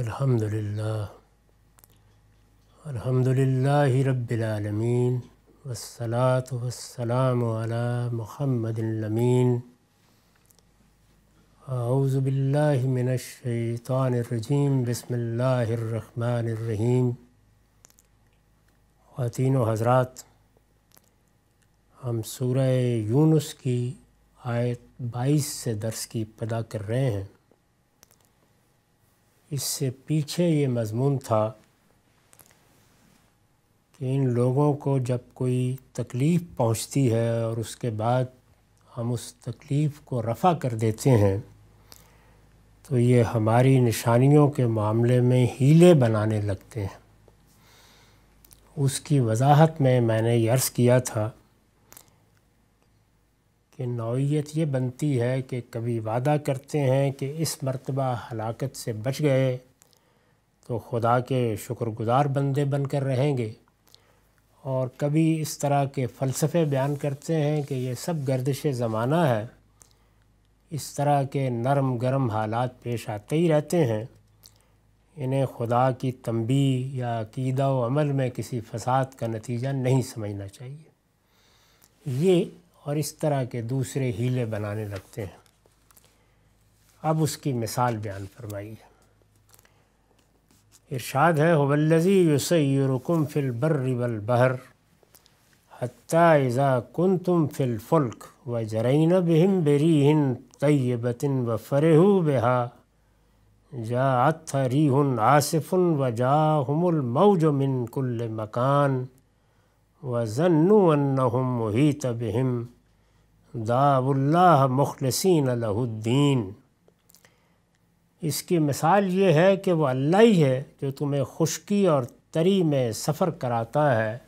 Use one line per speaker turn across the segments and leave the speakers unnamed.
الحمد لله الحمد لله رب العالمين والصلاة والسلام على محمد الأمين أعوذ بالله من الشيطان الرجيم بسم الله الرحمن الرحيم खातिन हजरात हम सूरह यूनुस की आयत 22 से दर्स की पदा कर रहे हैं इससे पीछे ये मजमून था कि इन लोगों को जब कोई तकलीफ़ पहुँचती है और उसके बाद हम उस तकलीफ़ को रफ़ा कर देते हैं तो ये हमारी निशानियों के मामले में हीले बनाने लगते हैं उसकी वजाहत में मैंने ये अर्ज़ किया था कि नौीयत ये बनती है कि कभी वादा करते हैं कि इस मरतबा हलाकत से बच गए तो खुदा के शुक्रगुजार बंदे बनकर रहेंगे और कभी इस तरह के फ़लसफ़े बयान करते हैं कि ये सब गर्दिश ज़माना है इस तरह के नरम गरम हालात पेश आते ही रहते हैं इन्हें खुदा की तंबी या अकीदा व अमल में किसी फसाद का नतीजा नहीं समझना चाहिए ये और इस तरह के दूसरे हीले बनाने लगते हैं अब उसकी मिसाल बयान फरमाई इरशाद है हवल्लजी युसैरकुम फिल बर्र वल बहर हत्ता इज़ा तुम फिल फुल्क व जरैन बहम बेरीहन तयबतिन व फरहू बेहा जा अत्थरीहन आसिफ़ुन व जा हमुल मऊज मिन कुल्ल मकान वज़न्नहम मुहित बहम दाबुल्ला मुखलसिन लहुद्दीन इसकी मिसाल ये है कि वो अल्लाह ही है जो तुम्हें खुश्की और तरी में सफ़र कराता है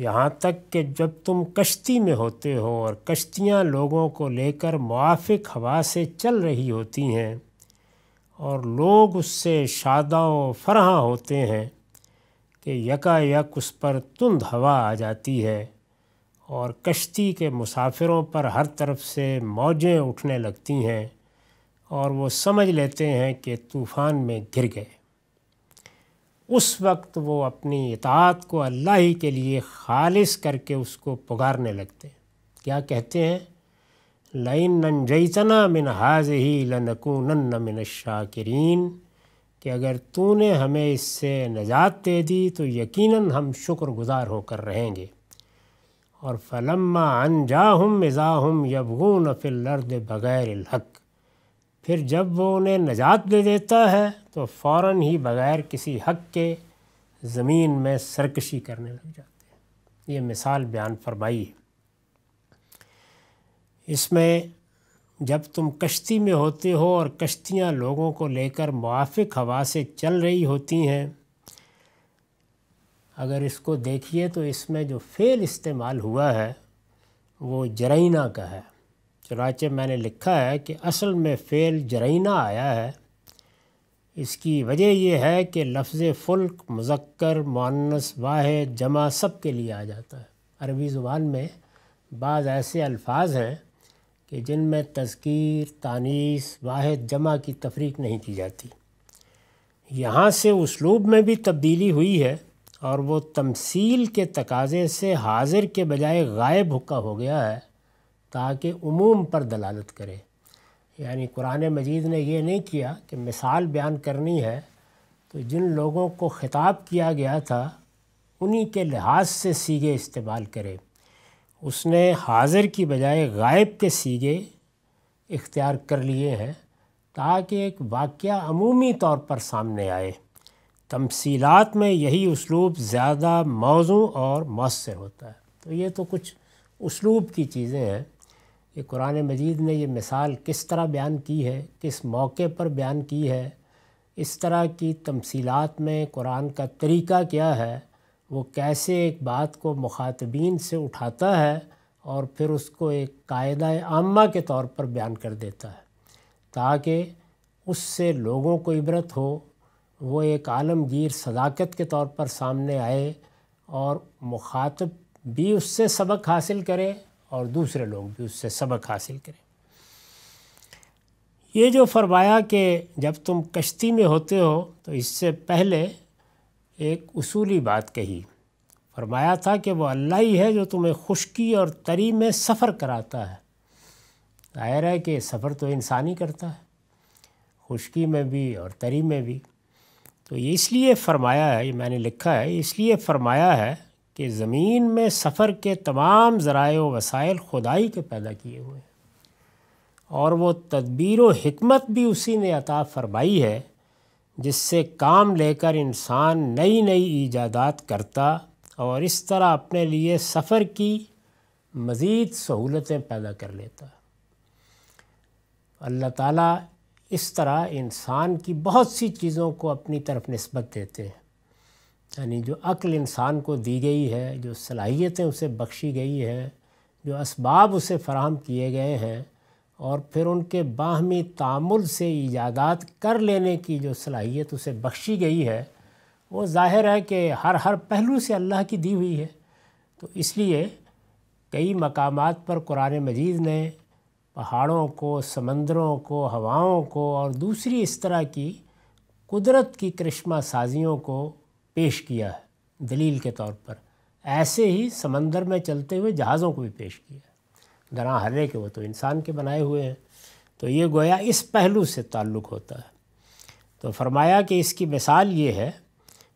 यहाँ तक कि जब तुम कश्ती में होते हो और कश्तियाँ लोगों को लेकर मुआफ़ हवा से चल रही होती हैं और लोग उससे शादा व फरहा होते हैं कि यकायक उस पर तुंद हवा आ जाती है और कश्ती के मुसाफिरों पर हर तरफ से मौजें उठने लगती हैं और वो समझ लेते हैं कि तूफ़ान में गिर गए उस वक्त वो अपनी इतात को अल्लाह ही के लिए खालिस करके उसको पुकारने लगते क्या कहते हैं लइन जैतना मिन हाज ही लनकू नन्न मिन शाकिरीन कि अगर तूने हमें इससे नजात दे दी तो यकीनन हम शुक्रगुजार होकर रहेंगे और फलम्मा अनजा हम मिज़ाहम हम यबगून फिलर्द बग़ैर हक फिर जब वो उन्हें नजात दे देता है तो फ़ौर ही बग़ैर किसी हक के ज़मीन में सरकशी करने लग जाते हैं ये मिसाल बयान फरमाई है इसमें जब तुम कश्ती में होते हो और कश्तियाँ लोगों को लेकर मुआफ़ हवा से चल रही होती हैं अगर इसको देखिए तो इसमें जो फेल इस्तेमाल हुआ है वो जरैना का है चुनाचे मैंने लिखा है कि असल में फ़ेल जरैना आया है इसकी वजह यह है कि लफ्ज़ फ़ुल्क मुजक्कर मानस वाह जमा सब के लिए आ जाता है अरबी ज़ुबान में बाज़ ऐसे अल्फाज हैं कि जिनमें तस्कीर तानीस वाहिद जमा की तफरीक नहीं की जाती यहाँ से उसलूब में भी तब्दीली हुई है और वो तमसील के तकाजे से हाजिर के बजाय गायब हुक्का हो गया है ताकि उमूम पर दलालत करे यानी कुरान मजीद ने यह नहीं किया कि मिसाल बयान करनी है तो जिन लोगों को ख़िताब किया गया था उन्हीं के लिहाज से सीगे इस्तेमाल करें उसने हाजिर की बजाय गायब के सीगे इख्तियार कर लिए हैं ताकि एक वाक़ अमूमी तौर पर सामने आए तमसीलात में यही उसलूब ज़्यादा मौजू और मौसर होता है तो ये तो कुछ उसलूब की चीज़ें हैं कि कुरान मजीद ने ये मिसाल किस तरह बयान की है किस मौके पर बयान की है इस तरह की तमसीलात में कुरान का तरीका क्या है वो कैसे एक बात को मुखातबीन से उठाता है और फिर उसको एक कायदा आमा के तौर पर बयान कर देता है ताकि उससे लोगों को इबरत हो वो एक आलमगीर सदाकत के तौर पर सामने आए और मुखातब भी उससे सबक हासिल करे और दूसरे लोग भी उससे सबक हासिल करें ये जो फरमाया कि जब तुम कश्ती में होते हो तो इससे पहले एक उसूली बात कही फरमाया था कि वह अल्लाह ही है जो तुम्हें खुशकी और तरी में सफ़र कराता है जाहिर है कि सफ़र तो इंसान ही करता है खुशकी में भी और तरी में भी तो ये इसलिए फरमाया है ये मैंने लिखा है इसलिए फरमाया है कि ज़मीन में सफ़र के तमाम ज़राए वसाइल खुदाई के पैदा किए हुए हैं और वो तदबीर व हमत भी उसी ने अता फरमाई है जिससे काम लेकर इंसान नई नई ईजादात करता और इस तरह अपने लिए सफ़र की मज़ीद सहूलतें पैदा कर लेता अल्लाह ताला इस तरह इंसान की बहुत सी चीज़ों को अपनी तरफ नस्बत देते हैं यानी जो अक्ल इंसान को दी गई है जो सलाहियतें उसे बख्शी गई हैं जो इसबाब उसे फ़राहम किए गए हैं और फिर उनके बाहमी तामुल से ईजादात कर लेने की जो सलाहियत उसे बख्शी गई है वो ज़ाहिर है कि हर हर पहलू से अल्लाह की दी हुई है तो इसलिए कई मकाम पर कुरान मजीद ने पहाड़ों को समंदरों को हवाओं को और दूसरी इस तरह की कुदरत की करिश्मा साजियों को पेश किया है दलील के तौर पर ऐसे ही समंदर में चलते हुए जहाज़ों को भी पेश किया दरा हरे के वो तो इंसान के बनाए हुए हैं तो ये गोया इस पहलू से ताल्लुक़ होता है तो फरमाया कि इसकी मिसाल ये है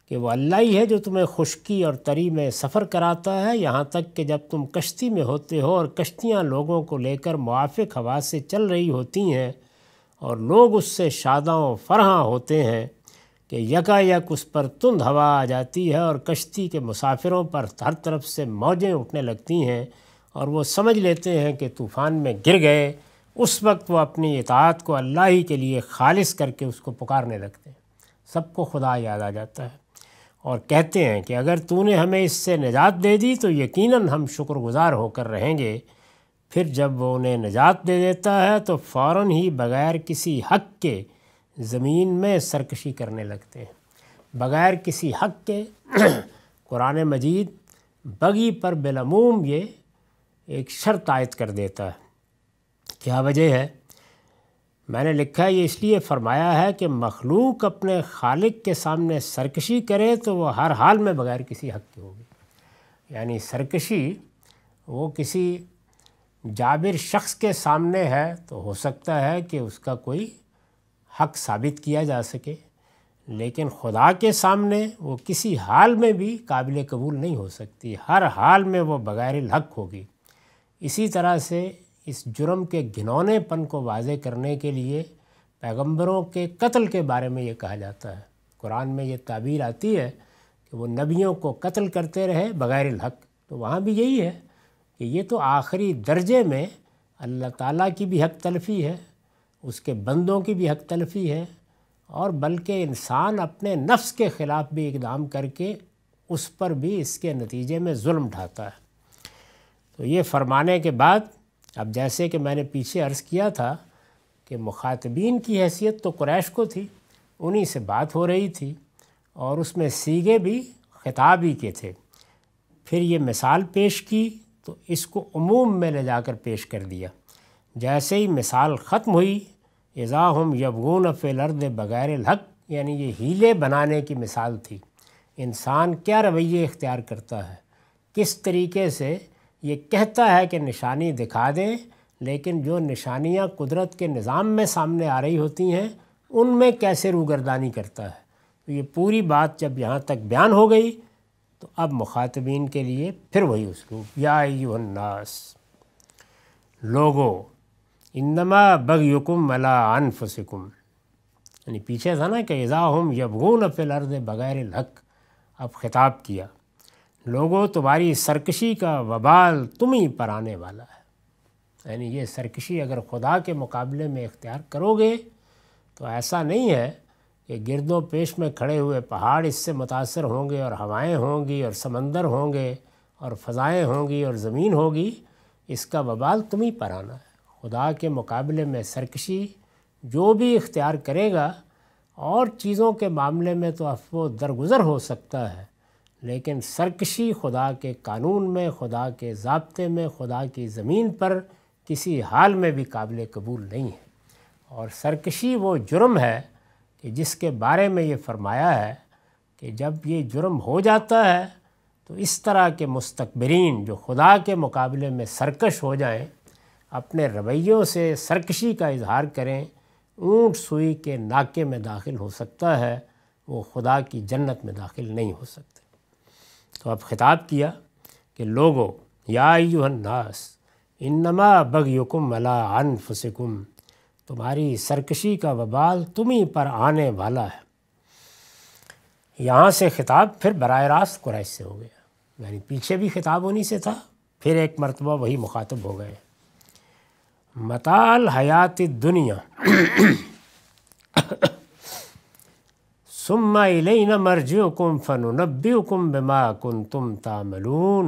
कि वो अल्लाह ही है जो तुम्हें खुशकी और तरी में सफ़र कराता है यहाँ तक कि जब तुम कश्ती में होते हो और कश्तियाँ लोगों को लेकर मुआफ़ हवा से चल रही होती हैं और लोग उससे शादा फरहाँ होते हैं कि यकायक उस पर तुंद हवा आ जाती है और कश्ती के मुसाफिरों पर हर तरफ से मौजें उठने लगती हैं और वो समझ लेते हैं कि तूफ़ान में गिर गए उस वक्त वो अपनी इतात को अल्लाह ही के लिए खालिस करके उसको पुकारने लगते हैं सबको खुदा याद आ जाता है और कहते हैं कि अगर तूने हमें इससे निजात दे दी तो यकीनन हम शुक्रगुज़ार होकर रहेंगे फिर जब वो उन्हें निजात दे देता है तो फ़ौर ही बग़ैर किसी हक के ज़मीन में सरकशी करने लगते हैं बग़ैर किसी हक के कुरान मजीद बगी पर बिलमूम ये एक शर्त आयत कर देता है क्या वजह है मैंने लिखा है ये इसलिए फ़रमाया है कि मखलूक अपने खालिक के सामने सरकशी करे तो वह हर हाल में बग़ैर किसी हक की होगी यानी सरकशी वो किसी जाबिर शख्स के सामने है तो हो सकता है कि उसका कोई हक साबित किया जा सके लेकिन खुदा के सामने वो किसी हाल में भी काबिल कबूल नहीं हो सकती हर हाल में वो बग़ैर हक होगी इसी तरह से इस जुर्म के घिनौनेपन को वाजे करने के लिए पैगंबरों के कत्ल के बारे में ये कहा जाता है कुरान में ये ताबीर आती है कि वो नबियों को कत्ल करते रहे बग़ैर हक तो वहाँ भी यही है कि ये तो आखिरी दर्जे में अल्लाह ताला की भी हक तलफ़ी है उसके बंदों की भी हक तलफ़ी है और बल्कि इंसान अपने नफ्स के ख़िलाफ़ भी इकदाम करके उस पर भी इसके नतीजे में जुल्म ढाता है तो ये फरमाने के बाद अब जैसे कि मैंने पीछे अर्ज़ किया था कि मुखातबीन की हैसियत तो क्रैश को थी उन्हीं से बात हो रही थी और उसमें सीगे भी खिताबी के थे फिर ये मिसाल पेश की तो इसको अमूम में ले जाकर पेश कर दिया जैसे ही मिसाल ख़त्म हुई एज़ा हम यबगून फ़िलर्द बग़ैर लक यानी ये हीले बनाने की मिसाल थी इंसान क्या रवैये इख्तियार करता है किस तरीके से ये कहता है कि निशानी दिखा दें लेकिन जो निशानियाँ कुदरत के निज़ाम में सामने आ रही होती हैं उनमें कैसे रूगरदानी करता है तो ये पूरी बात जब यहाँ तक बयान हो गई तो अब मुखातबीन के लिए फिर वही उसलूब या यूनास लोगो इंदमा युकुम अला अनफसिकुम यानी पीछे था ना कि एज़ा हम यबगून फिल अर्द बग़ैर हक अब ख़िताब किया लोगों तुम्हारी सरकशी का वबाल तुम ही पर आने वाला है यानी ये सरकशी अगर खुदा के मुकाबले में इख्तियार करोगे तो ऐसा नहीं है कि गिरदो पेश में खड़े हुए पहाड़ इससे मुतासर होंगे और हवाएं होंगी और समंदर होंगे और फ़जाएँ होंगी और ज़मीन होगी इसका वबाल तुम ही पर आना है खुदा के मुकाबले में सरकशी जो भी इख्तियार करेगा और चीज़ों के मामले में तो अफ वो दरगुजर हो सकता है लेकिन सरकशी खुदा के कानून में खुदा के ज़बते में खुदा की ज़मीन पर किसी हाल में भी काबिल कबूल नहीं है और सरकशी वो जुर्म है कि जिसके बारे में ये फरमाया है कि जब ये जुर्म हो जाता है तो इस तरह के मुस्तकबरीन जो खुदा के मुकाबले में सरकश हो जाएं अपने रवैयों से सरकशी का इजहार करें ऊँट सुई के नाके में दाखिल हो सकता है वो खुदा की जन्नत में दाखिल नहीं हो सकते तो अब ख़िताब किया कि लोगो या युहन्नास इनमा बगयुकुम अला अनफुसकुम तुम्हारी सरकशी का वबाल तुम्ही पर आने वाला है यहाँ से ख़िताब फिर बर रास्त कुरैश से हो गया यानी पीछे भी ख़िताब उन्हीं से था फिर एक मरतबा वही मुखातब हो गए मताल हयात दुनिया सुम्मा इलेना मर्जुकुम फ़नुनब्बुकुम बिमा कुन तुम तामलून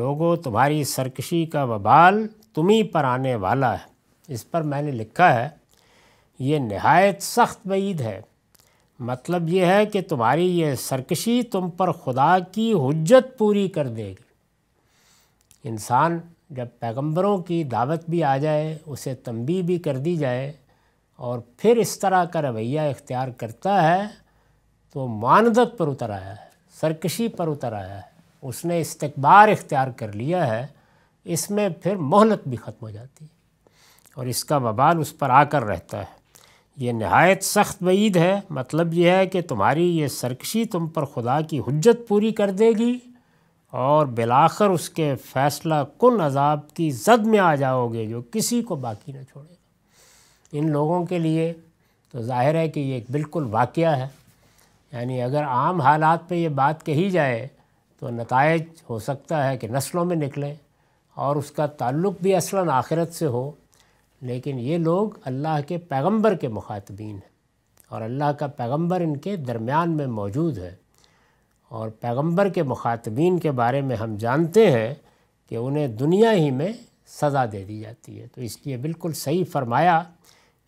लोगों तुम्हारी सरकशी का वबाल तुम्ही पर आने वाला है इस पर मैंने लिखा है ये नहायत सख्त वईद है मतलब ये है कि तुम्हारी ये सरकशी तुम पर खुदा की हजत पूरी कर देगी इंसान जब पैगंबरों की दावत भी आ जाए उसे तंबी भी कर दी जाए और फिर इस तरह का रवैया इख्तियार करता है तो मानदत पर उतर आया है सरकशी पर उतर आया है उसने इस्तबार इख्तियार कर लिया है इसमें फिर मोहलत भी ख़त्म हो जाती है और इसका बबाल उस पर आकर रहता है ये नहायत सख्त वईद है मतलब यह है कि तुम्हारी ये सरकशी तुम पर खुदा की हजत पूरी कर देगी और बिलाखर उसके फ़ैसला कन अजाब की जद में आ जाओगे जो किसी को बाकी न छोड़े इन लोगों के लिए तो ज़ाहिर है कि ये एक बिल्कुल वाक़ है यानी अगर आम हालात पे ये बात कही जाए तो नतज हो सकता है कि नस्लों में निकलें और उसका ताल्लुक़ भी असला आखिरत से हो लेकिन ये लोग अल्लाह के पैगंबर के मुखातबीन हैं और अल्लाह का पैगंबर इनके दरमियान में मौजूद है और पैगंबर के मुखातबीन के बारे में हम जानते हैं कि उन्हें दुनिया ही में सज़ा दे दी जाती है तो इसलिए बिल्कुल सही फरमाया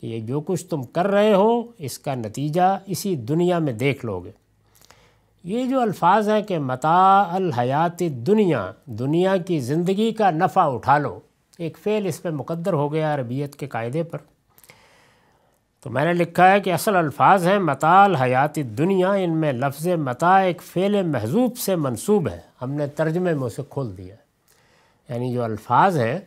कि ये जो कुछ तुम कर रहे हो इसका नतीजा इसी दुनिया में देख लोगे ये जो अल्फाज हैं कि मता हयात दुनिया दुनिया की ज़िंदगी का नफ़ा उठा लो एक फ़ेल इस पर मुकद्दर हो गया अरबियत के कायदे पर तो मैंने लिखा है कि असल अल्फाज हैं मताल हयात दुनिया इनमें लफ्ज़ मता एक फ़ेल महजूब से मंसूब है हमने तर्जमे में उसे खोल दिया यानी जो अल्फाज हैं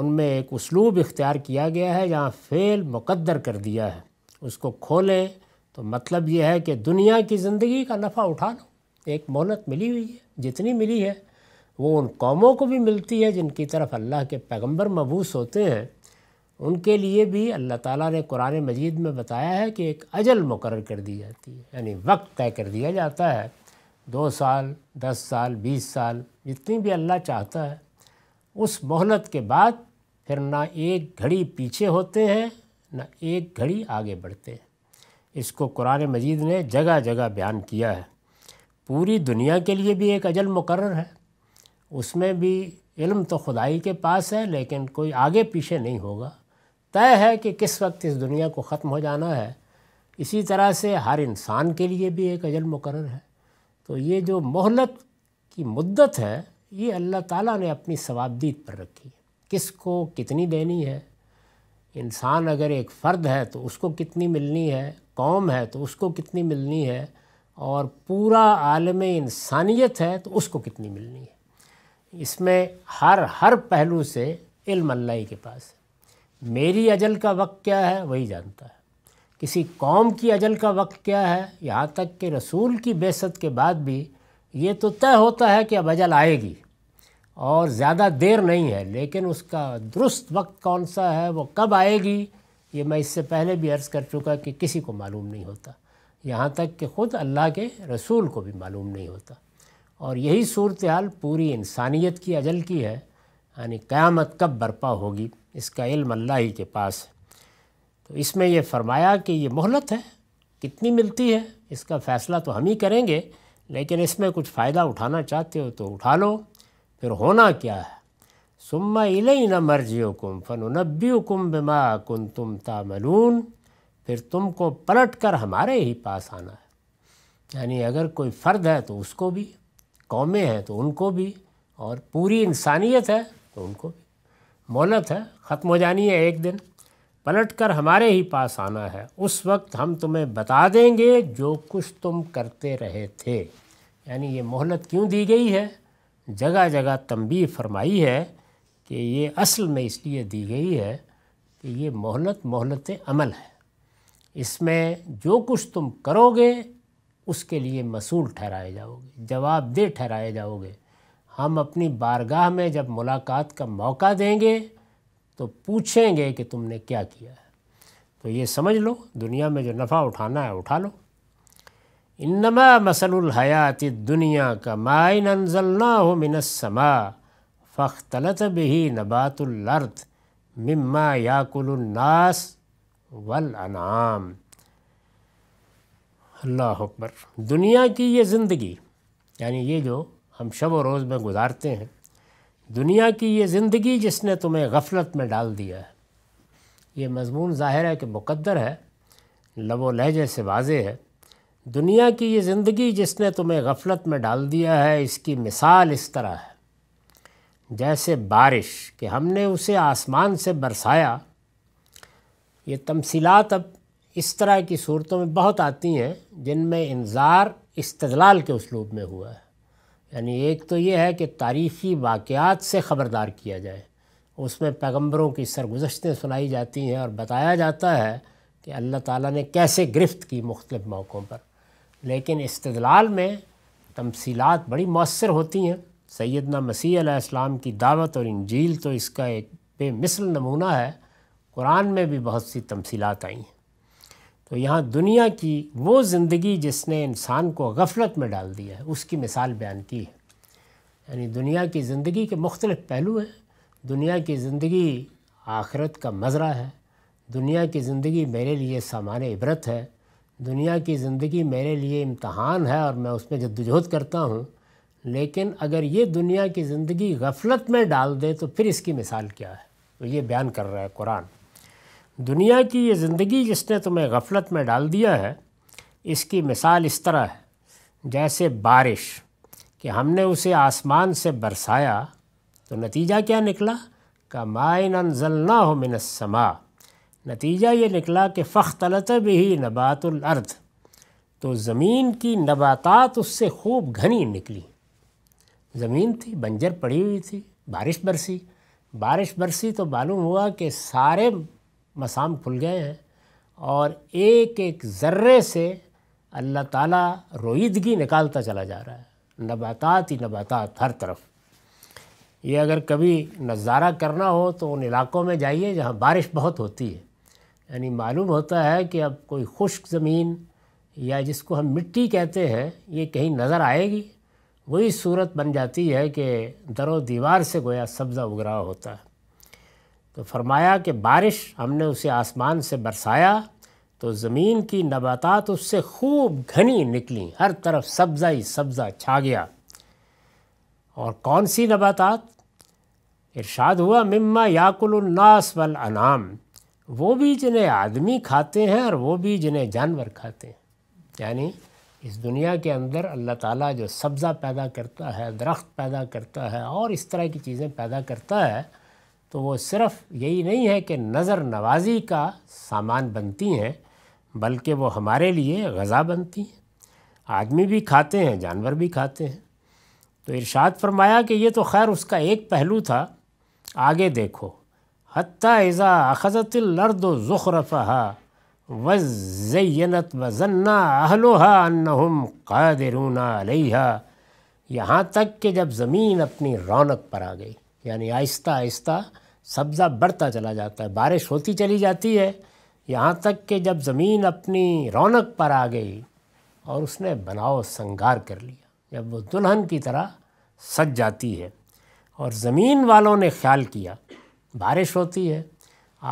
उनमें एक उसलूब इख्तियार किया गया है जहाँ फ़ेल मुकद्दर कर दिया है उसको खोलें तो मतलब ये है कि दुनिया की ज़िंदगी का नफ़ा उठा लो एक मोहलत मिली हुई है जितनी मिली है वो उन कौमों को भी मिलती है जिनकी तरफ अल्लाह के पैगंबर मबूस होते हैं उनके लिए भी अल्लाह ताला ने कुरान मजीद में बताया है कि एक अजल मुकर कर दी जाती है यानी वक्त तय कर दिया जाता है दो साल दस साल बीस साल जितनी भी अल्लाह चाहता है उस मोहलत के बाद फिर ना एक घड़ी पीछे होते हैं ना एक घड़ी आगे बढ़ते हैं इसको कुरान मजीद ने जगह जगह बयान किया है पूरी दुनिया के लिए भी एक अजल मुकर है उसमें भी इल्म तो खुदाई के पास है लेकिन कोई आगे पीछे नहीं होगा तय है कि किस वक्त इस दुनिया को ख़त्म हो जाना है इसी तरह से हर इंसान के लिए भी एक अजल मुकर है तो ये जो मोहलत की मुद्दत है ये अल्लाह ताला ने अपनी सवाबदीद पर रखी है किसको कितनी देनी है इंसान अगर एक फ़र्द है तो उसको कितनी मिलनी है कौम है तो उसको कितनी मिलनी है और पूरा आलम इंसानियत है तो उसको कितनी मिलनी है इसमें हर हर पहलू से इल्म अल्लाह के पास है मेरी अजल का वक्त क्या है वही जानता है किसी कौम की अजल का वक्त क्या है यहाँ तक कि रसूल की बेसत के बाद भी ये तो तय होता है कि अब अजल आएगी और ज़्यादा देर नहीं है लेकिन उसका दुरुस्त वक्त कौन सा है वो कब आएगी ये मैं इससे पहले भी अर्ज़ कर चुका कि किसी को मालूम नहीं होता यहाँ तक कि ख़ुद अल्लाह के रसूल को भी मालूम नहीं होता और यही सूरत हाल पूरी इंसानियत की अजल की है यानी क़्यामत कब बरपा होगी इसका इल्म अल्लाह ही के पास है तो इसमें यह फरमाया कि ये मोहलत है कितनी मिलती है इसका फ़ैसला तो हम ही करेंगे लेकिन इसमें कुछ फ़ायदा उठाना चाहते हो तो उठा लो फिर होना क्या है सुम्मा इलई न मर्जियकुम फ़नुनब्बीकुम बिमा कुन तुम तामलून फिर तुमको पलट कर हमारे ही पास आना है यानी अगर कोई फ़र्द है तो उसको भी कौमें हैं तो उनको भी और पूरी इंसानियत है तो उनको भी मोहलत है ख़त्म हो जानी है एक दिन पलट कर हमारे ही पास आना है उस वक्त हम तुम्हें बता देंगे जो कुछ तुम करते रहे थे यानी ये मोहलत क्यों दी गई है जगह जगह तंबी फरमाई है कि ये असल में इसलिए दी गई है कि ये मोहलत मोहलत अमल है इसमें जो कुछ तुम करोगे उसके लिए मसूल ठहराए जाओगे जवाबदेह ठहराए जाओगे हम अपनी बारगाह में जब मुलाकात का मौका देंगे तो पूछेंगे कि तुमने क्या किया है तो ये समझ लो दुनिया में जो नफ़ा उठाना है उठा लो इन्नमा मसलुल हयात दुनिया का माइन अनजल्ना हो मिनसमा फ़ख्तलत बिही नबातुलर्द मम्मा याकुलनास वल अनाम अल्लाह अकबर दुनिया की ये ज़िंदगी यानी ये जो हम शब व रोज़ में गुजारते हैं दुनिया की ये ज़िंदगी जिसने तुम्हें गफलत में डाल दिया है ये मजमून ज़ाहिर है कि मुकद्दर है लबो लहजे से वाज है दुनिया की ये ज़िंदगी जिसने तुम्हें गफलत में डाल दिया है इसकी मिसाल इस तरह है जैसे बारिश कि हमने उसे आसमान से बरसाया ये तमसीलात अब इस तरह की सूरतों में बहुत आती हैं जिनमें इंजार इस्तलाल के उसलूब में हुआ है यानी एक तो ये है कि तारीख़ी वाक़ात से ख़बरदार किया जाए उसमें पैगम्बरों की सरगुजशतें सुनाई जाती हैं और बताया जाता है कि अल्लाह ताला ने कैसे गिरफ़्त की मुख्तलिफ़ मौक़ों पर लेकिन इस्तलाल में तमसीलात बड़ी मौसर होती हैं सैदना मसीह इस्लाम की दावत और इंजील तो इसका एक बेमिसल नमूना है कुरान में भी बहुत सी तमसीलात आई हैं तो यहाँ दुनिया की वो ज़िंदगी जिसने इंसान को गफलत में डाल दिया है उसकी मिसाल बयान की है यानी दुनिया की ज़िंदगी के मुख्तलिफ पहलू हैं दुनिया की ज़िंदगी आखरत का मजरा है दुनिया की ज़िंदगी मेरे लिए सामान इबरत है दुनिया की ज़िंदगी मेरे लिए इम्तहान है और मैं उसमें जद्दोजहद करता हूँ लेकिन अगर ये दुनिया की ज़िंदगी गफलत में डाल दे तो फिर इसकी मिसाल क्या है तो ये बयान कर रहा है कुरान दुनिया की ये ज़िंदगी जिसने तुम्हें गफलत में डाल दिया है इसकी मिसाल इस तरह है जैसे बारिश कि हमने उसे आसमान से बरसाया तो नतीजा क्या निकला का माइन ना हो मिनसमा नतीजा ये निकला कि फ़ख्तलत भी नबातुलर्द तो ज़मीन की नबातात उससे खूब घनी निकली ज़मीन थी बंजर पड़ी हुई थी बारिश बरसी बारिश बरसी तो मालूम हुआ कि सारे मसाम खुल गए हैं और एक एक ज़र्रे से अल्लाह ताला रोईदगी निकालता चला जा रहा है नबातात ही नबातात हर तरफ ये अगर कभी नज़ारा करना हो तो उन इलाक़ों में जाइए जहाँ बारिश बहुत होती है यानी मालूम होता है कि अब कोई खुश्क ज़मीन या जिसको हम मिट्टी कहते हैं ये कहीं नज़र आएगी वही सूरत बन जाती है कि दर व दीवार से गोया सब्ज़ा उगरा होता है तो फरमाया कि बारिश हमने उसे आसमान से बरसाया तो ज़मीन की नबातात उससे खूब घनी निकली हर तरफ सब्ज़ा ही सब्ज़ा छा गया और कौन सी नबातात इरशाद हुआ मिम्मा याकुलनास वल अनाम वो भी जिन्हें आदमी खाते हैं और वो भी जिन्हें जानवर खाते हैं यानी इस दुनिया के अंदर अल्लाह ताला जो सब्ज़ा पैदा करता है दरख्त पैदा करता है और इस तरह की चीज़ें पैदा करता है तो वो सिर्फ़ यही नहीं है कि नज़र नवाजी का सामान बनती हैं बल्कि वो हमारे लिए गज़ा बनती हैं आदमी भी खाते हैं जानवर भी खाते हैं तो इरशाद फरमाया कि ये तो खैर उसका एक पहलू था आगे देखो हत्याज़ा अखज़तिलर्द ज़ुखरफ़ा वज़यनत वज़न्ना अहलोहा अन्नहुम कादरून अलैहा यहाँ तक कि जब ज़मीन अपनी रौनक पर आ गई यानी आहिस्ता आहिस्ता सब्ज़ा बढ़ता चला जाता है बारिश होती चली जाती है यहाँ तक कि जब ज़मीन अपनी रौनक पर आ गई और उसने बनाओ संगार कर लिया जब वो दुल्हन की तरह सज जाती है और ज़मीन वालों ने ख्याल किया बारिश होती है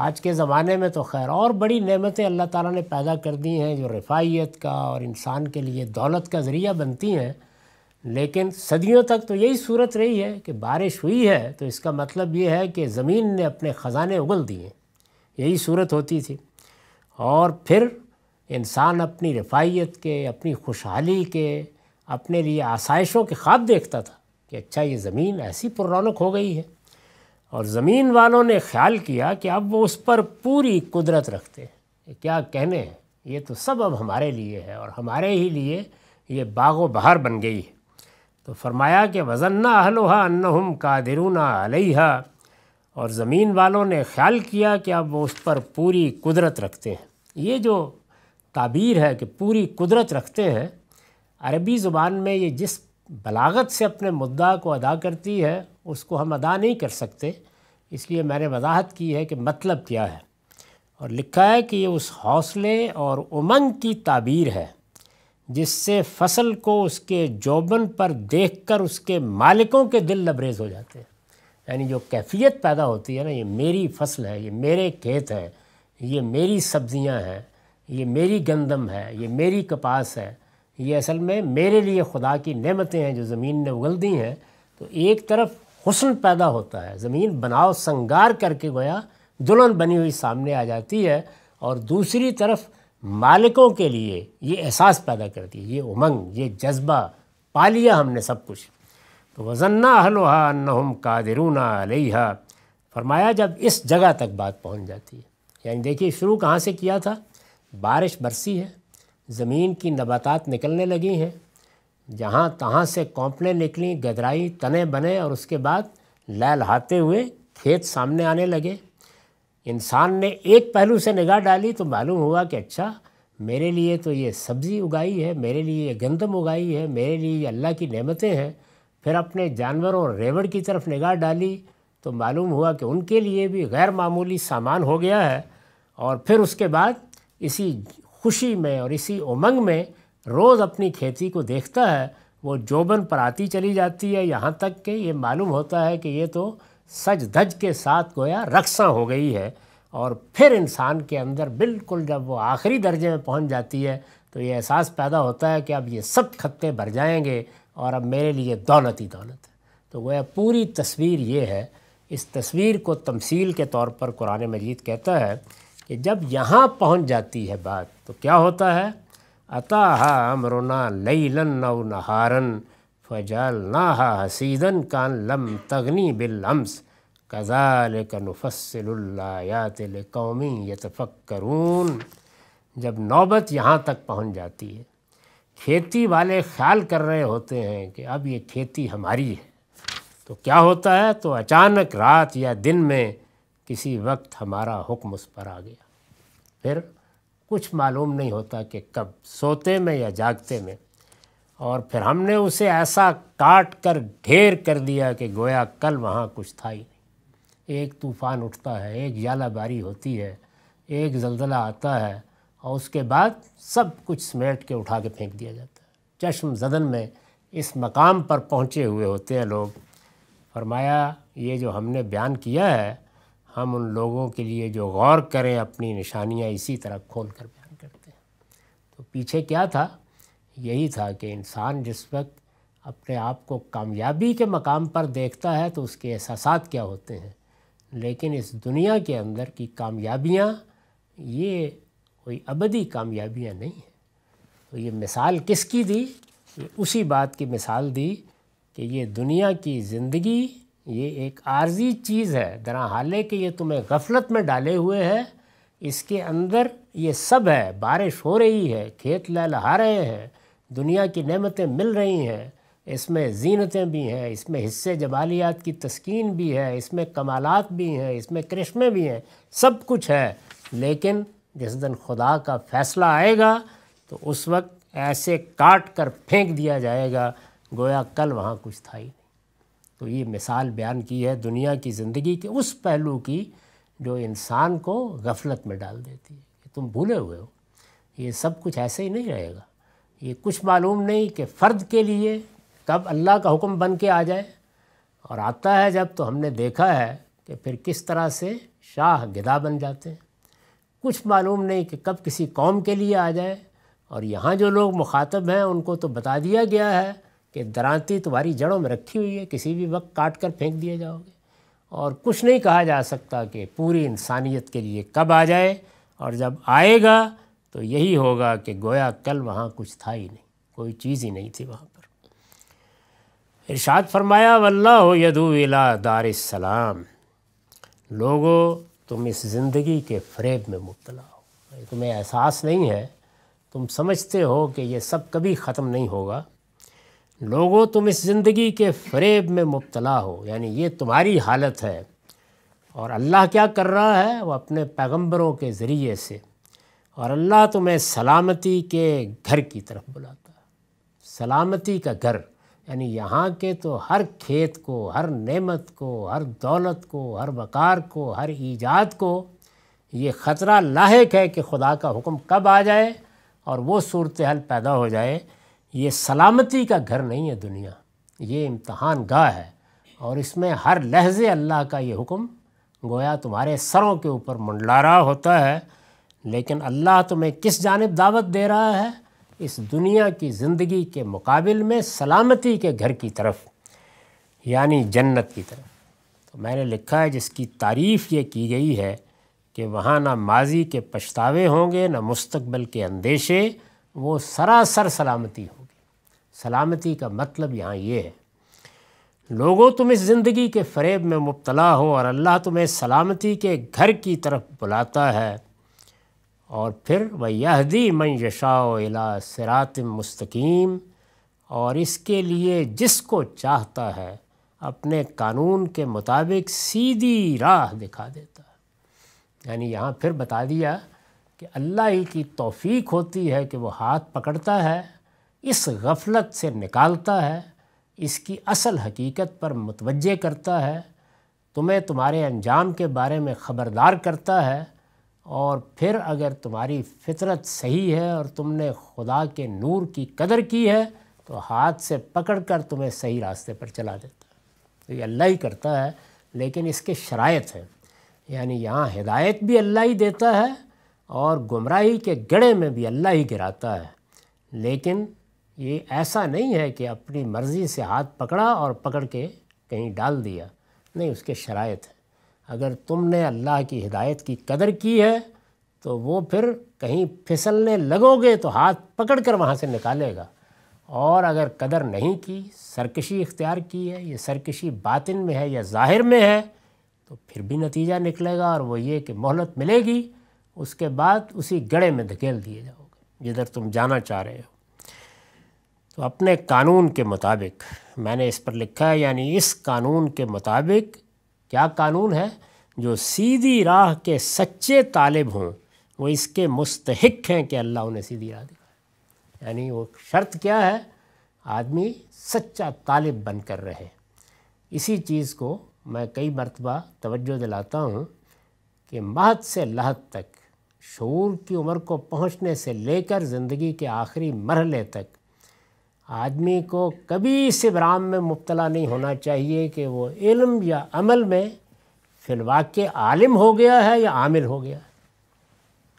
आज के ज़माने में तो खैर और बड़ी नेमतें अल्लाह ताला ने पैदा कर दी हैं जो रिफाइयत का और इंसान के लिए दौलत का ज़रिया बनती हैं लेकिन सदियों तक तो यही सूरत रही है कि बारिश हुई है तो इसका मतलब ये है कि ज़मीन ने अपने ख़जाने उगल दिए यही सूरत होती थी और फिर इंसान अपनी रफाइत के अपनी खुशहाली के अपने लिए आसाइशों के ख्वाब देखता था कि अच्छा ये ज़मीन ऐसी पुरौनक हो गई है और ज़मीन वालों ने ख्याल किया कि अब वो उस पर पूरी कुदरत रखते हैं क्या कहने हैं ये तो सब अब हमारे लिए है और हमारे ही लिए ये बागो बहार बन गई है तो फरमाया कि वज़न्ना अहलोहा अन्नहुम कादिरुना अलैहा और ज़मीन वालों ने ख्याल किया कि अब वो उस पर पूरी कुदरत रखते हैं ये जो ताबीर है कि पूरी कुदरत रखते हैं अरबी ज़ुबान में ये जिस बलागत से अपने मुद्दा को अदा करती है उसको हम अदा नहीं कर सकते इसलिए मैंने वजाहत की है कि मतलब क्या है और लिखा है कि ये उस हौसले और उमंग की ताबीर है जिससे फसल को उसके जोबन पर देख कर उसके मालिकों के दिल लबरेज हो जाते हैं यानी जो कैफियत पैदा होती है ना ये मेरी फसल है ये मेरे खेत है ये मेरी सब्ज़ियाँ हैं ये मेरी गंदम है ये मेरी कपास है ये असल में मेरे लिए खुदा की नेमतें हैं जो ज़मीन ने उगल दी हैं तो एक तरफ हुसन पैदा होता है ज़मीन बनाव संगार करके गोया दुल्हन बनी हुई सामने आ जाती है और दूसरी तरफ मालिकों के लिए ये एहसास पैदा करती है ये उमंग ये जज्बा पा लिया हमने सब कुछ तो वजन्ना हलोहा हम कादरूना अलहा फरमाया जब इस जगह तक बात पहुंच जाती है यानी देखिए शुरू कहाँ से किया था बारिश बरसी है ज़मीन की नबातात निकलने लगी हैं जहाँ तहाँ से कौंपलें निकली गदराई तने बने और उसके बाद लहलहाते हुए खेत सामने आने लगे इंसान ने एक पहलू से निगाह डाली तो मालूम हुआ कि अच्छा मेरे लिए तो ये सब्ज़ी उगाई है मेरे लिए ये गंदम उगाई है मेरे लिए ये अल्लाह की नेमतें हैं फिर अपने जानवरों और रेवड़ की तरफ निगाह डाली तो मालूम हुआ कि उनके लिए भी गैर मामूली सामान हो गया है और फिर उसके बाद इसी खुशी में और इसी उमंग में रोज़ अपनी खेती को देखता है वो जोबन पर आती चली जाती है यहाँ तक कि ये मालूम होता है कि ये तो सज धज के साथ गोया रक्षा हो गई है और फिर इंसान के अंदर बिल्कुल जब वो आखिरी दर्जे में पहुँच जाती है तो ये एहसास पैदा होता है कि अब ये सब खत्ते भर जाएंगे और अब मेरे लिए दौलत ही दौलत है तो गोया पूरी तस्वीर ये है इस तस्वीर को तमसील के तौर पर कुरान मजीद कहता है कि जब यहाँ पहुँच जाती है बात तो क्या होता है अतः अमरुना लैलन नव नहारन फजाल नाहा हसीदन कान लम तगनी बिल अम्स कज़ाल तिल कौमी करून जब नौबत यहाँ तक पहुँच जाती है खेती वाले ख्याल कर रहे होते हैं कि अब ये खेती हमारी है तो क्या होता है तो अचानक रात या दिन में किसी वक्त हमारा हुक्म उस पर आ गया फिर कुछ मालूम नहीं होता कि कब सोते में या जागते में और फिर हमने उसे ऐसा काट कर ढेर कर दिया कि गोया कल वहाँ कुछ था ही नहीं एक तूफ़ान उठता है एक बारी होती है एक जल्जला आता है और उसके बाद सब कुछ समेट के उठा के फेंक दिया जाता है चश्म जदन में इस मकाम पर पहुँचे हुए होते हैं लोग फरमाया ये जो हमने बयान किया है हम उन लोगों के लिए जो गौर करें अपनी निशानियाँ इसी तरह खोल कर बयान करते हैं तो पीछे क्या था यही था कि इंसान जिस वक्त अपने आप को कामयाबी के मकाम पर देखता है तो उसके एहसास क्या होते हैं लेकिन इस दुनिया के अंदर की कामयाबियाँ ये कोई अबदी कामयाबियाँ नहीं हैं तो ये मिसाल किसकी दी ये उसी बात की मिसाल दी कि ये दुनिया की ज़िंदगी ये एक आर्जी चीज़ है दरा हाले कि ये तुम्हें गफलत में डाले हुए है इसके अंदर ये सब है बारिश हो रही है खेत लहलहा रहे हैं दुनिया की नमतें मिल रही हैं इसमें जीनतें भी हैं इसमें हिस्से जबालियात की तस्कीन भी है इसमें कमालत भी हैं इसमें करिश्मे भी हैं सब कुछ है लेकिन जिस दिन खुदा का फ़ैसला आएगा तो उस वक्त ऐसे काट कर फेंक दिया जाएगा गोया कल वहाँ कुछ था ही नहीं तो ये मिसाल बयान की है दुनिया की ज़िंदगी के उस पहलू की जो इंसान को गफलत में डाल देती है कि तुम भूले हुए हो ये सब कुछ ऐसे ही नहीं रहेगा ये कुछ मालूम नहीं कि फ़र्द के लिए कब अल्लाह का हुक्म बन के आ जाए और आता है जब तो हमने देखा है कि फिर किस तरह से शाह गदा बन जाते हैं कुछ मालूम नहीं कि कब किसी कौम के लिए आ जाए और यहाँ जो लोग मुखातब हैं उनको तो बता दिया गया है कि दरांती तुम्हारी जड़ों में रखी हुई है किसी भी वक्त काट कर फेंक दिए जाओगे और कुछ नहीं कहा जा सकता कि पूरी इंसानियत के लिए कब आ जाए और जब आएगा तो यही होगा कि गोया कल वहाँ कुछ था ही नहीं कोई चीज़ ही नहीं थी वहाँ पर इरशाद फरमाया वल्ला हो यदू दार सलाम लोगो तुम इस ज़िंदगी के फ्रेब में मुबतला हो तुम्हें एहसास नहीं है तुम समझते हो कि ये सब कभी ख़त्म नहीं होगा लोगों तुम इस ज़िंदगी के फरेब में मुबतला हो यानी ये तुम्हारी हालत है और अल्लाह क्या कर रहा है वो अपने पैगंबरों के ज़रिए से और अल्लाह तुम्हें सलामती के घर की तरफ बुलाता है सलामती का घर यानी यहाँ के तो हर खेत को हर नेमत को हर दौलत को हर वक़ार को हर ईजाद को ये ख़तरा लाक है कि खुदा का हुक्म कब आ जाए और वो सूरत हाल पैदा हो जाए ये सलामती का घर नहीं है दुनिया ये इम्तहान गाह है और इसमें हर लहजे अल्लाह का ये हुक्म गोया तुम्हारे सरों के ऊपर मंडला रहा होता है लेकिन अल्लाह तुम्हें किस जानब दावत दे रहा है इस दुनिया की ज़िंदगी के मुकाबल में सलामती के घर की तरफ यानी जन्नत की तरफ तो मैंने लिखा है जिसकी तारीफ़ ये की गई है कि वहाँ ना माजी के पछतावे होंगे ना मुस्तबल के अंदेशे वो सरासर सलामती हो सलामती का मतलब यहाँ ये है लोगों तुम इस ज़िंदगी के फरेब में मुबतला हो और अल्लाह तुम्हें सलामती के घर की तरफ बुलाता है और फिर वहदी मन यशा इला सरात मुस्तकीम और इसके लिए जिसको चाहता है अपने कानून के मुताबिक सीधी राह दिखा देता है यानी यहाँ फिर बता दिया कि अल्लाह ही की तौफीक होती है कि वो हाथ पकड़ता है इस गफलत से निकालता है इसकी असल हकीकत पर मतवजह करता है तुम्हें तुम्हारे अंजाम के बारे में ख़बरदार करता है और फिर अगर तुम्हारी फितरत सही है और तुमने खुदा के नूर की कदर की है तो हाथ से पकड़ कर तुम्हें सही रास्ते पर चला देता है तो ये अल्लाह ही करता है लेकिन इसके शरात हैं यानी यहाँ हिदायत भी अल्लाह ही देता है और गुमराही के गड़े में भी अल्लाह ही गिराता है लेकिन ये ऐसा नहीं है कि अपनी मर्ज़ी से हाथ पकड़ा और पकड़ के कहीं डाल दिया नहीं उसके शरात है अगर तुमने अल्लाह की हिदायत की कदर की है तो वो फिर कहीं फिसलने लगोगे तो हाथ पकड़ कर वहाँ से निकालेगा और अगर कदर नहीं की सरकशी इख्तियार की है ये सरकशी बातिन में है या ज़ाहिर में है तो फिर भी नतीजा निकलेगा और वो ये कि मोहलत मिलेगी उसके बाद उसी गड़े में धकेल दिए जाओगे जिधर तुम जाना चाह रहे हो तो अपने कानून के मुताबिक मैंने इस पर लिखा है यानी इस कानून के मुताबिक क्या कानून है जो सीधी राह के सच्चे तालिब हों वो इसके मुस्तक हैं कि अल्लाह उन्हें सीधी राह दिखाए यानी वो शर्त क्या है आदमी सच्चा तालिब बन कर रहे इसी चीज़ को मैं कई मरतबा तवज्जो दिलाता हूँ कि महत से लहत तक शूर की उम्र को पहुँचने से लेकर ज़िंदगी के आखिरी मरहले तक आदमी को कभी इस इब्राम में मुबला नहीं होना चाहिए कि वो इल्म या अमल में फिलवाक़ आलिम हो गया है या आमिल हो गया है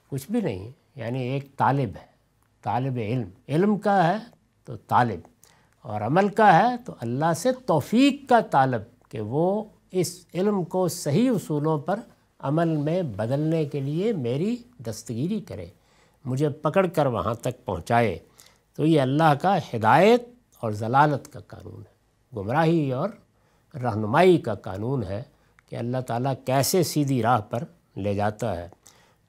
कुछ भी नहीं यानी एक तालिब है तालब इल्म इल्म का है तो तालिब और अमल का है तो अल्लाह से तौफीक का तालब कि वो इस इल्म को सही उसूलों पर अमल में बदलने के लिए मेरी दस्तगीरी करे मुझे पकड़ कर वहाँ तक पहुँचाए तो ये अल्लाह का हिदायत और जलालत का कानून है गुमराही और रहनुमाई का कानून है कि अल्लाह ताला कैसे सीधी राह पर ले जाता है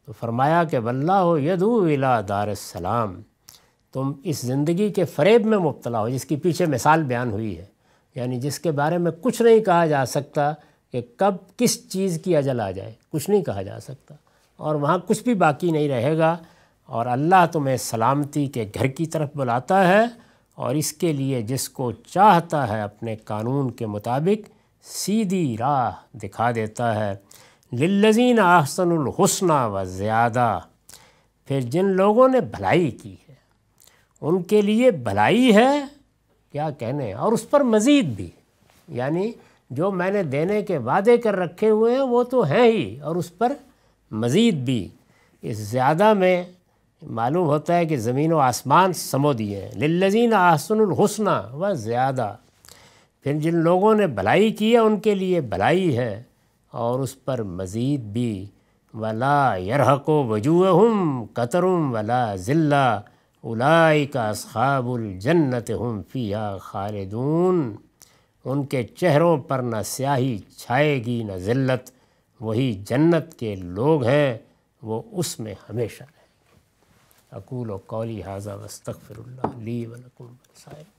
तो फरमाया कि वल्ला हो यदू विला सलाम तुम इस ज़िंदगी के फरेब में मुबतला हो जिसकी पीछे मिसाल बयान हुई है यानी जिसके बारे में कुछ नहीं कहा जा सकता कि कब किस चीज़ की अजल आ जाए कुछ नहीं कहा जा सकता और वहाँ कुछ भी बाकी नहीं रहेगा और अल्लाह तुम्हें सलामती के घर की तरफ बुलाता है और इसके लिए जिसको चाहता है अपने कानून के मुताबिक सीधी राह दिखा देता है लिल्लजीन आसनलहसना व ज़्यादा फिर जिन लोगों ने भलाई की है उनके लिए भलाई है क्या कहने और उस पर मज़ीद भी यानी जो मैंने देने के वादे कर रखे हुए हैं वो तो हैं ही और उस पर मज़ीद भी इस ज़्यादा में मालूम होता है कि ज़मीन व आसमान समो दिए हैं लल्लजीन आसनलहसना व ज़्यादा फिर जिन लोगों ने भलाई की है उनके लिए भलाई है और उस पर मज़ीद भी वला यरहको वजूहम कतरुम वला ज़िल्ला उलाई का जन्नत हम फ़िया खालदून उनके चेहरों पर न स्याही छाएगी न ज़िल्लत वही जन्नत के लोग हैं वो उसमें हमेशा अकूल कौली हाजा वस्तफ़िर ली वलकुम साहिब